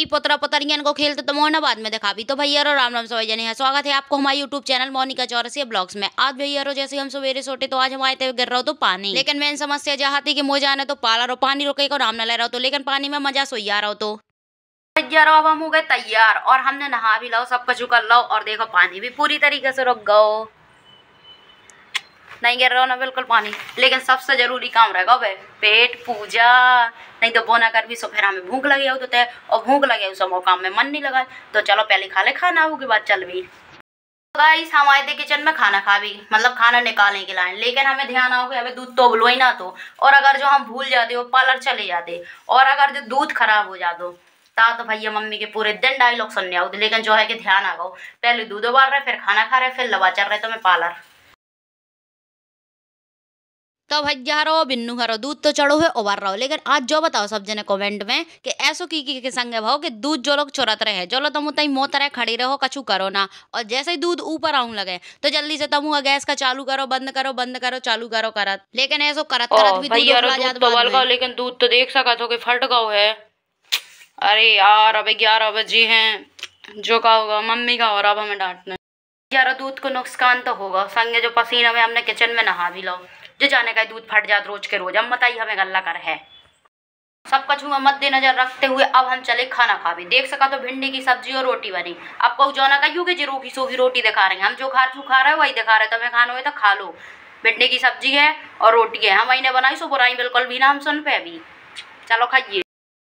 ई पोतरा पोतरियन को खेलते तो मोहनाबाद में दिखा भी तो भैया और राम राम सवाई जने स्वागत है आपको हमारे YouTube channel Monika Chaurasia blogs में आज भैया जैसे हम सवेरे सोटे तो आज हम आए थे गिर रहा तो पानी लेकिन मेन समस्या जहाँ थी कि मुझे आने तो पाला रहो पानी रोके को राम ना ले रहा हो तो लेकिन पानी में मजा सोई आ रहा हो तो यारो अब हम हो गए तैयार और हमने नहा भी लाओ सब कुछ कर लाओ और देखो पानी भी पूरी तरीके से रुक गो नहीं गिर रहा ना बिल्कुल पानी लेकिन सबसे जरूरी काम रहेगा वह पेट पूजा नहीं तो बोना कर भी सो फिर हमें भूख लगी हो तो तय और भूख लगे उस काम में मन नहीं लगा तो चलो पहले खा ले खाना हो के बाद चल भी गाइस तो हम आए थे किचन में खाना खा भी मतलब खाना निकालने के लाए लेकिन हमें ध्यान आओ कि हमें दूध तो बुलो ही ना तो और अगर जो हम भूल जाते हो पार्लर चले जाते और अगर जो दूध खराब हो जाते ता तो भैया मम्मी के पूरे दिन डायलॉग सुनने आओ लेकिन जो है कि ध्यान आ गो पहले दूध उबाल रहे फिर खाना खा रहे फिर लवा चल रहे तो मैं पार्लर तो भैया हरो बिन्नू हरो दूध तो चढ़ो है उबार रहो लेकिन आज जो बताओ सब जने कमेंट में कि ऐसो की की के संग भाव कि दूध जो लोग चोरत रहे जो लोग तमु तई मोत रहे खड़ी रहो कछु करो ना और जैसे ही दूध ऊपर आऊं लगे तो जल्दी से तमु गैस का चालू करो बंद करो बंद करो चालू करो करत लेकिन ऐसो करत करत भी दूध तो लेकिन दूध तो देख सका तो फट गो है अरे यार अब ग्यारह बजे है जो का होगा मम्मी का और अब हमें डांटना ग्यारह दूध को नुकसान तो होगा संगे जो पसीना में हमने किचन में नहा भी लो जो जाने का दूध फट जात रोज के रोज हम बताइए हमें गल्ला कर है सब कुछ हुआ मद्देनजर रखते हुए अब हम चले खाना खावे देख सका तो भिंडी की सब्जी और रोटी बनी अब कहू जौना कहियो कि जी की सोगी रोटी दिखा रहे हैं हम जो खा चू खा रहे हो वही दिखा रहे तुम्हें खाना हुए तो खा लो भिंडी की सब्जी है और रोटी है हम वही ने बनाई सो बुराई बिल्कुल भी ना हम सुन पे अभी चलो खाइए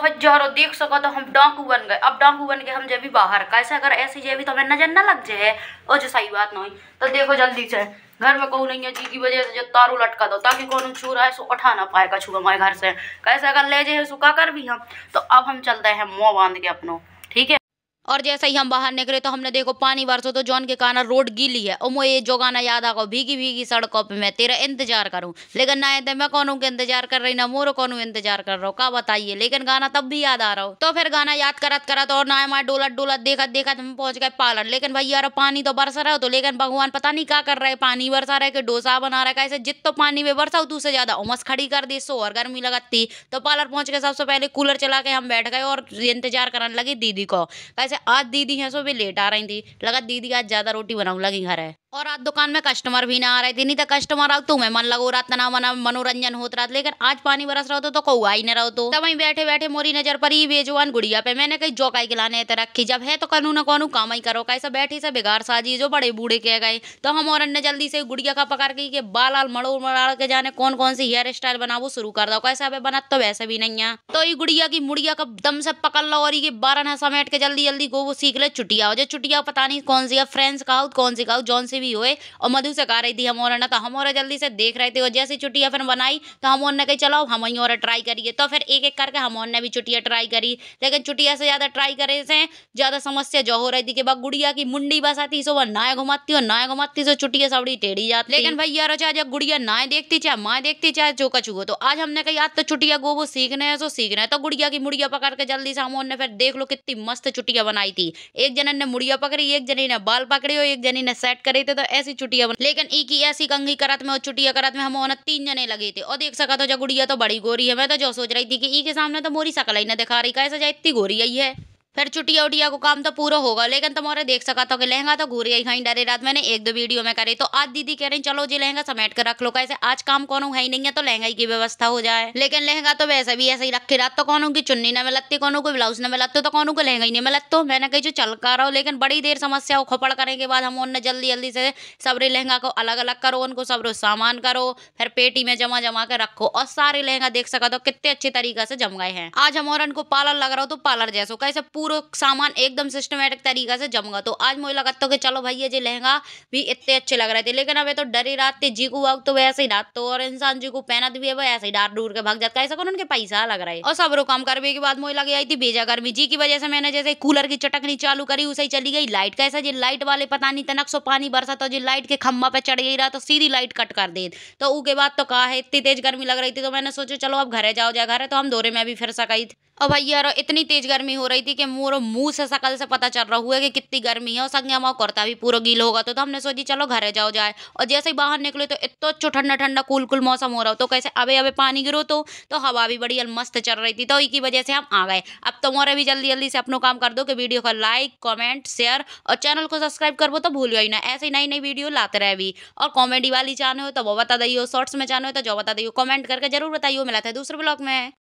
बहुत जहरो देख सको तो हम डाकू बन गए अब डाकू बन गए हम भी बाहर कैसे अगर ऐसे जेबी तो हमें नजर ना लग जाए और जो सही बात ना तो देखो जल्दी से घर में कहूँ नहीं है जी की वजह से जो तारू लटका दो ताकि कौन छू रहा है सो उठा ना पाएगा छू हमारे घर से कैसे अगर ले जाए सुखा कर भी हम तो अब हम चलते हैं मुँह बांध के अपनों ठीक है और जैसे ही हम बाहर निकले तो हमने देखो पानी बरसो तो जॉन के काना रोड गीली है और मुझे जो गाना याद आगो भीगी भीगी सड़कों पे मैं तेरा इंतजार करूँ लेकिन ना तो मैं कौन के इंतजार कर रही ना मोर कौन इंतजार कर रहा हूँ का बताइए लेकिन गाना तब भी याद आ रहा हो तो फिर गाना याद करत करत और ना हमारे डोलत डोलत देखत देखत हम पहुंच गए पालन लेकिन भाई यार पानी तो बरस रहा हो तो लेकिन भगवान पता नहीं क्या कर रहे पानी बरसा रहे कि डोसा बना रहा है कैसे जित तो पानी में बरसा तू से ज्यादा उमस खड़ी कर दी सो और गर्मी लगाती तो पार्लर पहुंच के सबसे पहले कूलर चला के हम बैठ गए और इंतजार करने लगी दीदी को कैसे जैसे आज दीदी हैं सो वे लेट आ रही थी लगा दीदी आज ज़्यादा रोटी बनाऊँ लगी घर है और आज दुकान में कस्टमर भी ना आ रहे थे नहीं तो कस्टमर आओ तो मैं मन लगो रहा तना मना मनोरंजन होता रहा लेकिन आज पानी बरस रहा तो, तो कौआ ही ना रहो तो, तो वही बैठे बैठे मोरी नजर पर ही बेजवान गुड़िया पे मैंने कही जोकाई खिलाने रखी जब है तो कानू ना कानू काम ही करो कैसा बैठे से बिगाड़ साजी जो बड़े बूढ़े कह गए तो हम और अन्य जल्दी से गुड़िया का पकड़ गई कि बाल आल मड़ो मड़ाड़ के जाने कौन कौन सी हेयर स्टाइल बना वो शुरू कर दो कैसा वे बना तो वैसे भी नहीं है तो ये गुड़िया की मुड़िया का दम से पकड़ लो और ये बारह समेट के जल्दी जल्दी गो वो सीख ले चुटिया हो जो चुटिया पता नहीं कौन सी है फ्रेंड्स का कौन सी का जोन सी भी हुए और मधु से कह रही थी हम और ना तो हम और जल्दी से देख रहे थे और जैसे छुट्टियाँ फिर बनाई तो हम और ने कही चलो हम वहीं और ट्राई करिए तो फिर एक एक करके हम और ने भी छुट्टियाँ ट्राई करी लेकिन छुट्टियाँ से ज़्यादा ट्राई करे से ज़्यादा समस्या जो हो रही थी कि बा गुड़िया की मुंडी बस आती सो वह नाए घुमाती और नाए घुमाती सो छुट्टियाँ सबड़ी टेढ़ी जाती लेकिन भाई यार चाहे जब गुड़िया नाए देखती चाहे माँ देखती चाहे जो कछु हो तो आज हमने कही आज तो छुट्टिया गो वो सीखना है सो सीखना है तो गुड़िया की मुड़िया पकड़ के जल्दी से हम ने फिर देख लो कितनी मस्त छुट्टियाँ बनाई थी एक जने ने मुड़िया पकड़ी एक जने ने बाल पकड़े और एक जने ने सेट करे थे सकते थे तो ऐसी चुटिया बन लेकिन ई की ऐसी कंगी करत तो में और चुटिया करत तो में हम ओन तीन जने लगे थे और देख सका तो जो गुड़िया तो बड़ी गोरी है मैं तो जो सोच रही थी कि ई के सामने तो मोरी सकल ही ना दिखा रही कैसे जाए इतनी गोरी आई है फिर चुटिया उटिया को काम तो पूरा होगा लेकिन तुम्हारे तो देख सका तो कि लहंगा तो घूर ही खाई डरे रात मैंने एक दो वीडियो में करी तो आज दीदी कह रही चलो जी लहंगा समेट कर रख लो कैसे आज काम कौन है नहीं है तो लहंगा की व्यवस्था हो जाए लेकिन लहंगा तो वैसे भी ऐसे ही रखे रात तो कौन की चुन्नी न मिलती कौन को ब्लाउज न मिलते तो कौन को लहंगा ही नहीं मिलते तो मैंने कही जो चल कर रहा हूँ लेकिन बड़ी देर समस्या हो खपड़ करने के बाद हम उन जल्दी जल्दी से सबरे लहंगा को अलग अलग करो उनको सबरे सामान करो फिर पेटी में जमा जमा कर रखो और सारे लहंगा देख सका तो कितने अच्छे तरीके से जम गए हैं आज हम और उनको पार्लर लग रहा हो तो पार्लर जैसो कैसे पूरा सामान एकदम सिस्टमेटिक तरीका से जमगा तो आज मुझे लगा था कि चलो भाई ये जो लहंगा भी इतने अच्छे लग रहे थे लेकिन अब तो डरी रात थे जी को वक्त तो वैसे ही रात तो और इंसान जी को पहना भी है वो ऐसे ही डार डूर के भाग जाता है ऐसा कौन उनके पैसा लग रहा है और सबरों काम करने के बाद मुझे लग आई थी बेजा गर्मी जी की वजह से मैंने जैसे कूलर की चटकनी चालू करी उसे चली गई लाइट कैसा जी लाइट वाले पता नहीं तनक सो पानी बरसा तो जी लाइट के खम्भा पे चढ़ गई रहा तो सीधी लाइट कट कर दे तो उसके बाद तो कहा है इतनी तेज गर्मी लग रही थी तो मैंने सोचा चलो अब घरे जाओ जाए घर है तो हम दौरे में भी फिर सकाई और भाई यार इतनी तेज गर्मी हो रही थी कि मोर मुंह से सकल से पता चल रहा हुआ कि कितनी गर्मी है और संज्ञा माओ कुर्ता भी पूरा गीला होगा तो, तो हमने सोची चलो घर जाओ जाए और जैसे ही बाहर निकले तो इतना अच्छा ठंडा ठंडा कुल कुल मौसम हो रहा हो तो कैसे अबे अबे पानी गिरो तो तो हवा भी बड़ी मस्त चल रही थी तो इसी वजह से हम आ गए अब मोरे भी जल्दी जल्दी से अपनों काम कर दो कि वीडियो को लाइक कमेंट शेयर और चैनल को सब्सक्राइब कर तो भूल ही ना ऐसे नई नई वीडियो लाते रहे भी और कॉमेडी वाली चाहे हो तो वो बता दियो शॉर्ट्स में चाहे हो तो जो बता हो कॉमेंट करके जरूर बताइए मिला था दूसरे ब्लॉग में